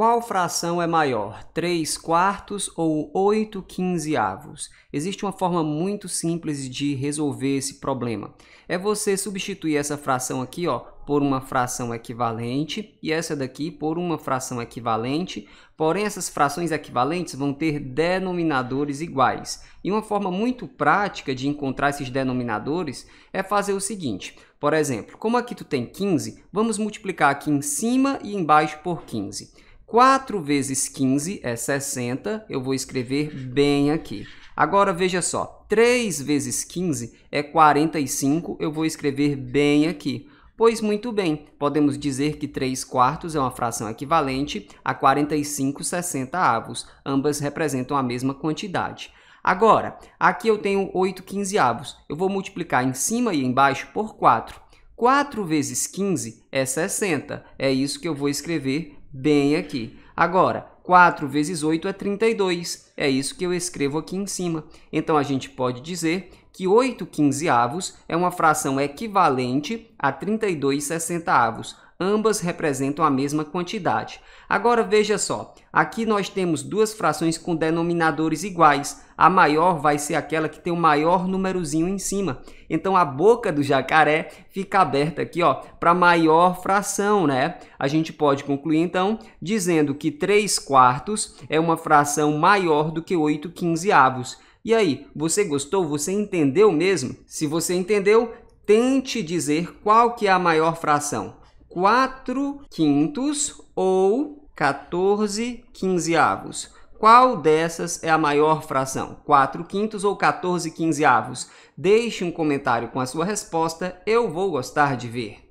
Qual fração é maior, 3 quartos ou 8 quinzeavos? Existe uma forma muito simples de resolver esse problema. É você substituir essa fração aqui ó, por uma fração equivalente e essa daqui por uma fração equivalente. Porém, essas frações equivalentes vão ter denominadores iguais. E uma forma muito prática de encontrar esses denominadores é fazer o seguinte. Por exemplo, como aqui tu tem 15, vamos multiplicar aqui em cima e embaixo por 15. 4 vezes 15 é 60, eu vou escrever bem aqui. Agora veja só, 3 vezes 15 é 45, eu vou escrever bem aqui. Pois muito bem, podemos dizer que 3 quartos é uma fração equivalente a 45 60 avos. Ambas representam a mesma quantidade. Agora, aqui eu tenho 8 15 avos. Eu vou multiplicar em cima e embaixo por 4. 4 vezes 15 é 60. É isso que eu vou escrever bem aqui. Agora, 4 vezes 8 é 32. É isso que eu escrevo aqui em cima. Então, a gente pode dizer que 8 quinzeavos é uma fração equivalente a 32 sessentaavos ambas representam a mesma quantidade. Agora veja só, aqui nós temos duas frações com denominadores iguais. A maior vai ser aquela que tem o maior númerozinho em cima. Então a boca do jacaré fica aberta aqui, ó, para maior fração, né? A gente pode concluir então dizendo que 3 quartos é uma fração maior do que 8 quinzeavos. E aí, você gostou? Você entendeu mesmo? Se você entendeu, tente dizer qual que é a maior fração. 4 quintos ou 14 quinzeavos. Qual dessas é a maior fração? 4 quintos ou 14 quinzeavos? Deixe um comentário com a sua resposta, eu vou gostar de ver.